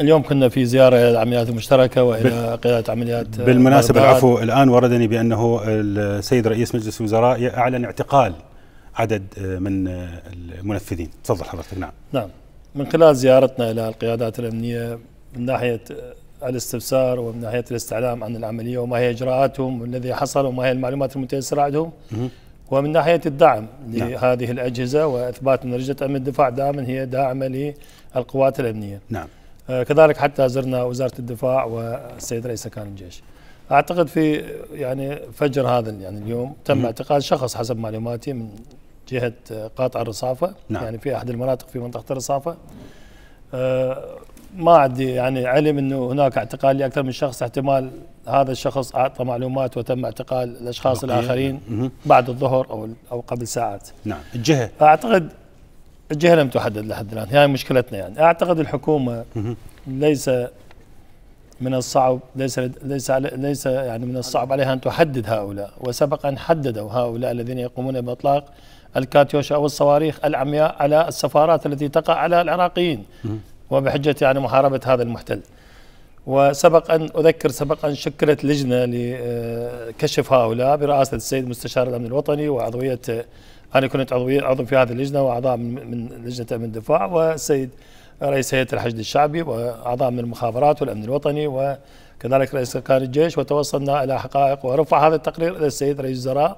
اليوم كنا في زياره الى العمليات المشتركه والى قياده عمليات آه، بالمناسبه العفو الان وردني بانه السيد رئيس مجلس الوزراء اعلن اعتقال عدد آه، من آه، المنفذين تفضل حضرتك نعم نعم من خلال زيارتنا الى القيادات الامنيه من ناحيه الاستفسار ومن ناحيه الاستعلام عن العمليه وما هي اجراءاتهم والذي حصل وما هي المعلومات المتيسره عندهم ومن ناحيه الدعم نعم. لهذه الاجهزه واثبات ان لجنه امن الدفاع دائما هي داعمه للقوات الامنيه نعم آه، كذلك حتى زرنا وزاره الدفاع والسيد رئيس كان الجيش. اعتقد في يعني فجر هذا يعني اليوم تم اعتقال شخص حسب معلوماتي من جهه قاطع الرصافه نعم. يعني في احد المناطق في منطقه الرصافه. أه ما عندي يعني علم انه هناك اعتقال لاكثر من شخص احتمال هذا الشخص اعطى معلومات وتم اعتقال الاشخاص الاخرين بعد الظهر او او قبل ساعات. نعم الجهه اعتقد الجهه لم تحدد لحد الان هي مشكلتنا يعني اعتقد الحكومه ليس من الصعب ليس ليس ليس يعني من الصعب عليها ان تحدد هؤلاء وسبق ان حددوا هؤلاء الذين يقومون باطلاق الكاتيوشا او الصواريخ العمياء على السفارات التي تقع على العراقيين وبحجه يعني محاربه هذا المحتل وسبق أن أذكر سبق أن شكلت لجنة لكشف هؤلاء برئاسة السيد مستشار الأمن الوطني وعضوية أنا كنت عضوية عضو في هذه اللجنة وأعضاء من لجنة أمن الدفاع والسيد رئيس هيئة الحشد الشعبي وأعضاء من المخابرات والأمن الوطني وكذلك رئيس أركان الجيش وتوصلنا إلى حقائق ورفع هذا التقرير إلى السيد رئيس الوزراء